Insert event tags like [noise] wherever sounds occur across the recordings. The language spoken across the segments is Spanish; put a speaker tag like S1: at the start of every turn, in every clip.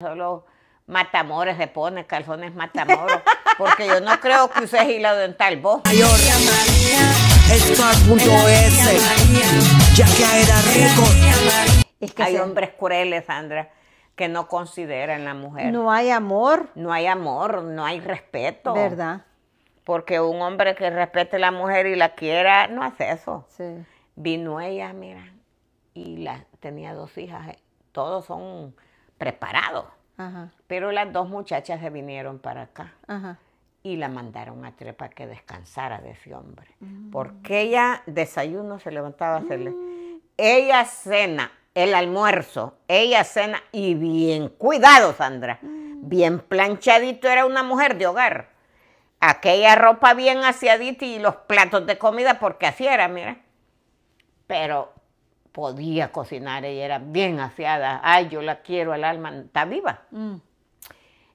S1: Solo Matamores se pone, calzones Matamoros, porque yo no creo que use hilo dental vos. ya que era rico. Es que hay hombres crueles, Sandra, que no consideran la mujer. No
S2: hay amor.
S1: No hay amor, no hay respeto. ¿Verdad? Porque un hombre que respete a la mujer y la quiera, no hace eso. Sí. Vino ella, mira, y la, tenía dos hijas, eh, todos son preparado. Pero las dos muchachas se vinieron para acá y la mandaron a Trepa que descansara de ese hombre. Mm. Porque ella desayuno se levantaba a hacerle. Mm. Ella cena, el almuerzo, ella cena y bien cuidado, Sandra. Mm. Bien planchadito, era una mujer de hogar. Aquella ropa bien aseadita y los platos de comida, porque así era, mira. Pero podía cocinar, ella era bien aseada, ay, yo la quiero, al alma está viva. Mm.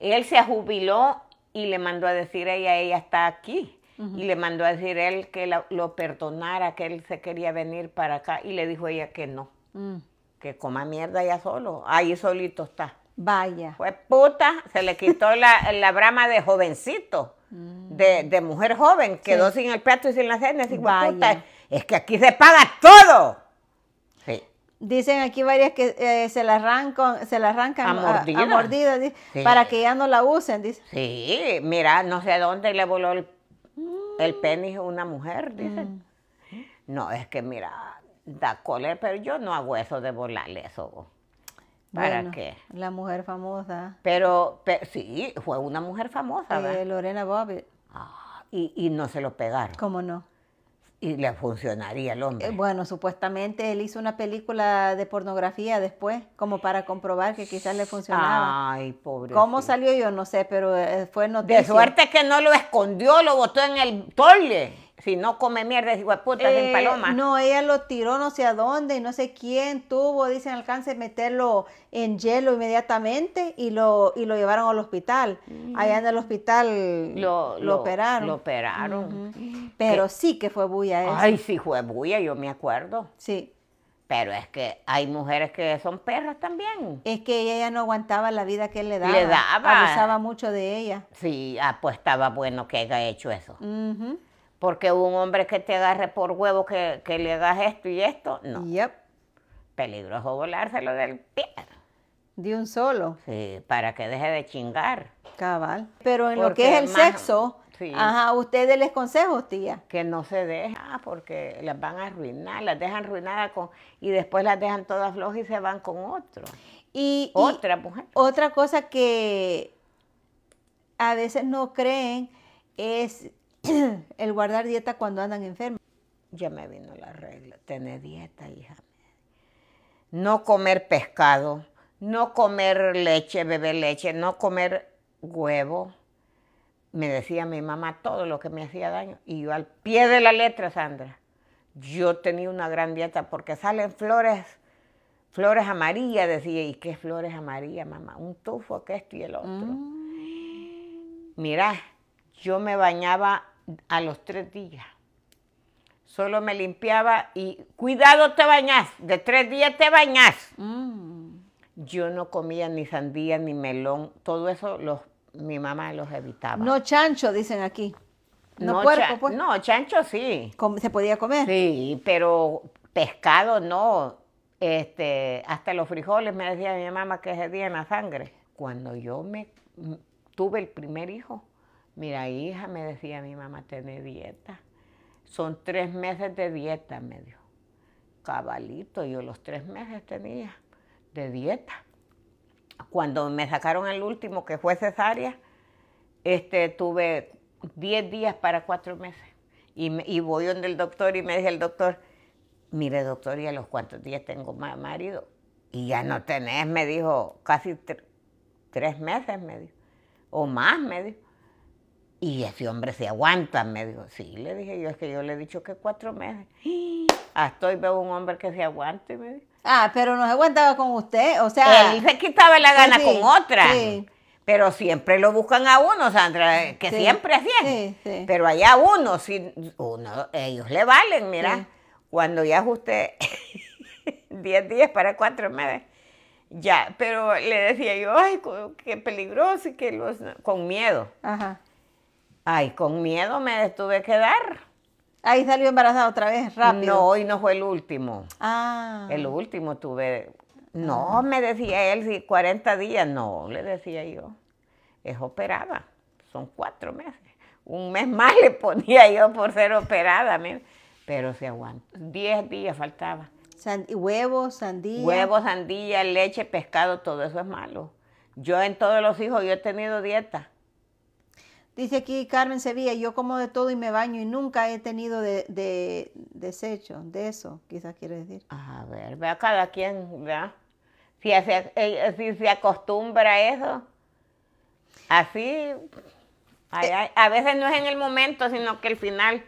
S1: Él se jubiló y le mandó a decir a ella, ella está aquí. Y le mandó a decir él que lo perdonara, que él se quería venir para acá. Y le dijo ella que no, mm. que coma mierda ya solo, ahí solito está. Vaya. Fue puta, se le quitó la, brama de jovencito, mm. de, mujer joven, quedó sin el plato y sin la cena. es que aquí se paga todo.
S2: Dicen aquí varias que eh, se la arrancan, se la arrancan a mordidas, para que ya no la usen, dice.
S1: Sí, mira, no sé dónde le voló el, mm. penis a una mujer, dicen. Mm. No, es que mira, da cole, pero yo no hago eso de volarle eso. ¿Para qué?
S2: La mujer famosa.
S1: Pero, pero, sí, fue una mujer famosa. Eh,
S2: Lorena Bobby.
S1: Ah, y, y no se lo pegaron. ¿Cómo no? y le funcionaría el hombre. Eh,
S2: bueno, supuestamente él hizo una película de pornografía después, como para comprobar que quizás le funcionaba.
S1: Ay, pobre. ¿Cómo salió yo? No sé, pero eh, fue noticia. De suerte que no lo escondió, lo botó en el toile. Si no come mierda, es puta, sin eh, paloma. No,
S2: ella lo tiró no sé a dónde y no sé quién tuvo, dicen, alcance meterlo en hielo inmediatamente y lo, y lo llevaron al hospital. Mm. Allá en el hospital lo, operaron. Lo
S1: operaron.
S2: Pero sí que fue bulla eso. Ay, sí fue
S1: bulla, yo me acuerdo. Sí. Pero es que hay mujeres que son perras también. Es que ella no aguantaba la vida que él le daba. Le daba. Abusaba mucho de ella. Sí, ah, pues estaba bueno que haya hecho eso. Porque un hombre que te agarre por huevo, que, le das esto y esto, no. Yep. Peligroso volárselo del pie.
S2: De un solo.
S1: Sí, para que deje de chingar. Cabal. Pero en lo que es el sexo, sí, ajá, ustedes les consejos, tía. Que no se deja ah, porque las van a arruinar, las dejan arruinadas con, y después las dejan todas flojas y se van con otro. Y, otra mujer. Otra cosa que a veces no creen es [coughs] el guardar dieta cuando andan enfermos. Ya me vino la regla, tener dieta, hija. No comer pescado, no comer leche, beber leche, no comer huevo. Me decía mi mamá todo lo que me hacía daño. Y yo al pie de la letra, Sandra, yo tenía una gran dieta porque salen flores, flores amarillas, decía. ¿Y qué flores amarillas, mamá? Un tufo, que esto y el otro. mira mm. Mirá, yo me bañaba a los tres días. Solo me limpiaba y cuidado te bañas, de tres días te bañas. Mm. Yo no comía ni sandía ni melón, todo eso los, mi mamá los evitaba. No chancho, dicen aquí. No, puerco, pues. No, chancho sí. ¿Se podía comer? Sí, pero pescado no. Este, hasta los frijoles me decía mi mamá que se en la sangre. Cuando yo me mm, tuve el primer hijo, Mira, hija, me decía mi mamá, tiene dieta. Son tres meses de dieta, me dijo. Cabalito, yo los tres meses tenía de dieta. Cuando me sacaron el último, que fue cesárea, este, tuve diez días para cuatro meses. Y, voy donde el doctor y me dice el doctor, mire doctor, ¿y a los cuantos días tengo marido? Y ya no tenés, me dijo, casi tres meses, me dijo, o más, me dijo. Y ese hombre se aguanta, me dijo, sí, le dije yo, es que yo le he dicho que cuatro meses. Hasta ah, hoy veo un hombre que se y me dijo.
S2: Ah, pero no se aguantaba con usted, o sea... Él se quitaba la gana con otra.
S1: Pero siempre lo buscan a uno, Sandra, que siempre
S2: así es.
S1: pero allá uno, si uno, ellos le valen, mira. Cuando ya usted [laughs] 10 días para cuatro meses, ya. Pero le decía yo, ay, qué peligroso, que los, con miedo. Ajá Ay, con miedo me tuve que dar. Ahí salió embarazada otra vez, rápido. No, hoy no fue el último.
S2: Ah. El
S1: último tuve. No, me decía él, si 40 días, no, le decía yo. Es operada, son cuatro meses. Un mes más le ponía yo por ser operada, pero se aguanta. Diez días faltaba. Sand huevos, sandía. Huevos, sandía, leche, pescado, todo eso es malo. Yo en todos los hijos, yo he tenido dieta
S2: Dice aquí Carmen Sevilla, yo como de todo y me baño y nunca he tenido de, desecho, de eso, quizás quiere decir.
S1: A ver, vea cada quien, ¿verdad? Eh, eh, si, se, acostumbra a eso, así, eh. a, veces no es en el momento, sino que el final,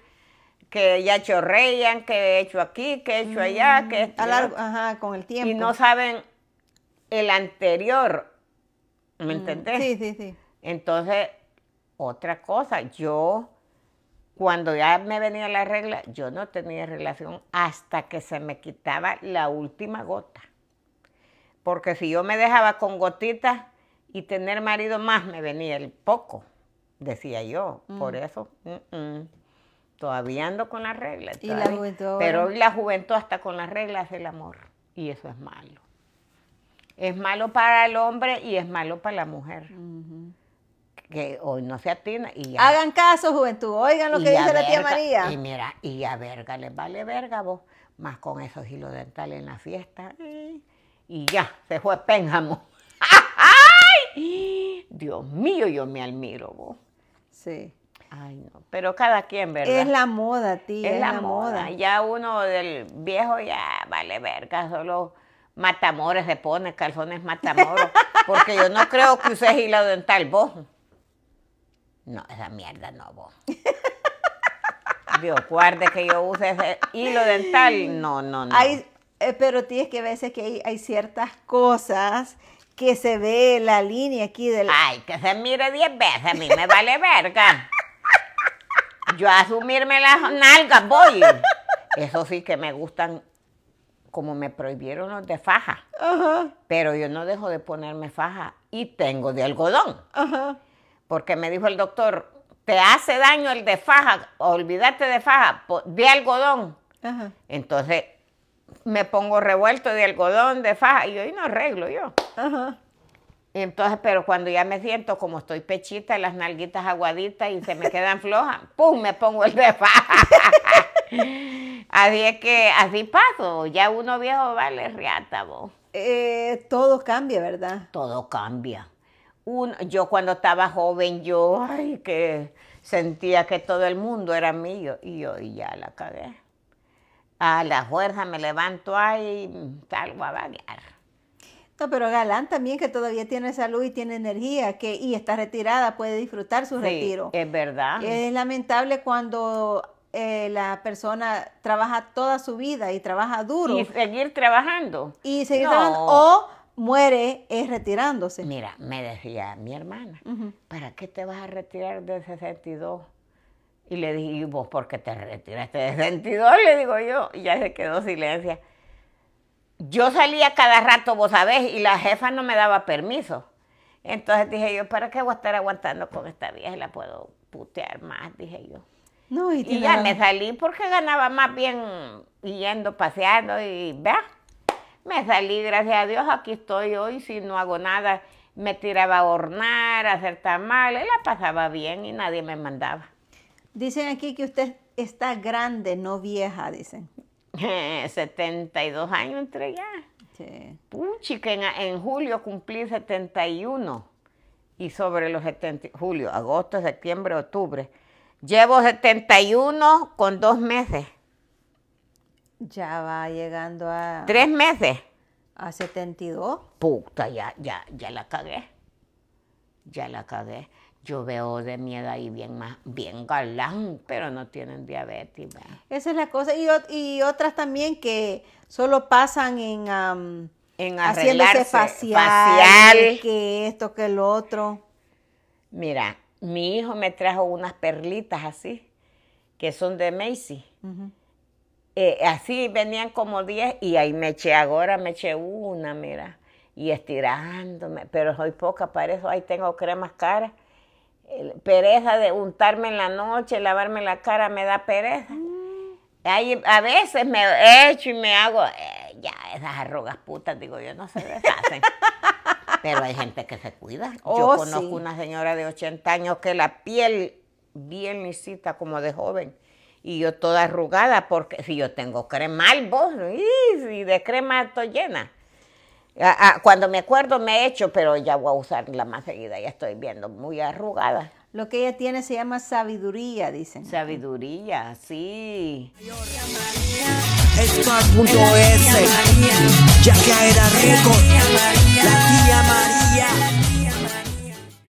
S1: que ya chorrean, que he hecho aquí, que he hecho allá, que... Mm, está largo,
S2: ajá, con el tiempo. Y no
S1: saben el anterior, ¿me mm, Sí, sí, sí. Entonces otra cosa, yo cuando ya me venía la regla, yo no tenía relación hasta que se me quitaba la última gota. Porque si yo me dejaba con gotitas y tener marido más, me venía el poco, decía yo. Por mm. eso, todavía ando con las reglas. la Pero la juventud hasta con las reglas del amor. Y eso es malo. Es malo para el hombre y es malo para la mujer que hoy no se atina y ya. Hagan
S2: caso, juventud, oigan lo que dice la tía María. Y
S1: mira, y a verga les vale verga vos, más con esos hilos dentales en la fiesta. Y, ya, se fue Pénjamo. [laughs] ¡Ay! Dios mío, yo me admiro vos. Sí. Ay, no. Pero cada quien, ¿verdad? Es la
S2: moda, tía. Es, la, moda.
S1: Ya uno del viejo ya vale verga, solo matamores se pone, calzones matamoros. [laughs] porque yo no creo que uses hilo dental vos. No, esa mierda no, vos. Dios guarde que yo use ese hilo dental. No, no, no. Hay,
S2: eh, pero tienes que veces que hay, ciertas cosas que se ve la línea
S1: aquí del... Ay, que se mire diez veces, a mí me vale verga. Yo a asumirme las nalgas voy. Eso sí que me gustan como me prohibieron los de faja. Ajá. Pero yo no dejo de ponerme faja y tengo de algodón. Ajá porque me dijo el doctor, te hace daño el de faja, olvídate de faja, de algodón. Entonces me pongo revuelto de algodón, de faja, y hoy no arreglo yo. entonces, pero cuando ya me siento como estoy pechita, las nalguitas aguaditas y se me quedan [laughs] flojas, ¡pum! me pongo el de faja. [laughs] así es que así paso, ya uno viejo vale riata vos.
S2: Eh, todo cambia, ¿verdad? Todo cambia
S1: yo cuando estaba joven, yo, que sentía que todo el mundo era mío y yo ya la cagué. A la fuerza me levanto ahí salgo a vaguear.
S2: pero Galán también que todavía tiene salud y tiene energía que, y está retirada, puede disfrutar su retiro. Es
S1: verdad. Es
S2: lamentable cuando eh, la persona trabaja toda su vida y trabaja duro. Y
S1: seguir trabajando. Y seguir trabajando. O muere es retirándose. Mira, me decía mi hermana, ¿para qué te vas a retirar de 62? Y le dije, ¿y vos por qué te retiraste de 62? Le digo yo, y ya se quedó silencio Yo salía cada rato, vos sabés, y la jefa no me daba permiso. Entonces dije yo, ¿para qué voy a estar aguantando con esta vieja? La puedo putear más, dije yo. No, y, ya me salí porque ganaba más bien yendo, paseando y vea me salí, gracias a Dios, aquí estoy hoy, si no hago nada, me tiraba a hornar, a hacer tamales, la pasaba bien y nadie me mandaba. Dicen
S2: aquí que usted está grande, no vieja, dicen.
S1: 72 [laughs] años entre ya. Sí. Puchi, que en, en, julio cumplí 71 y sobre los 70, julio, agosto, septiembre, octubre. Llevo 71 con dos meses.
S2: Ya va llegando a... ¿Tres meses? A 72.
S1: Puta, ya, ya,
S2: ya la cagué.
S1: Ya la cagué. Yo veo de miedo ahí bien, más, bien galán, pero no tienen diabetes.
S2: Esa es la cosa. Y, otras también que solo
S1: pasan en... en haciéndose facial, Que esto, que lo otro. Mira, mi hijo me trajo unas perlitas así, que son de Macy. Eh, así venían como 10 y ahí me eché ahora, me eché una, mira, y estirándome, pero soy poca para eso, ahí tengo cremas caras. pereza de untarme en la noche, lavarme la cara, me da pereza. Mm. a veces me echo y me hago, eh, ya, esas arrugas putas, digo yo, no se deshacen. [laughs] pero hay gente que se cuida. Oh, yo conozco una señora de 80 años que la piel bien lisita como de joven y yo toda arrugada porque si yo tengo crema vos y de crema estoy llena cuando me acuerdo me he hecho pero ya voy a usarla más seguida ya estoy viendo muy arrugada lo que ella tiene se llama sabiduría dicen sabiduría sí ya
S2: que era rico la tía María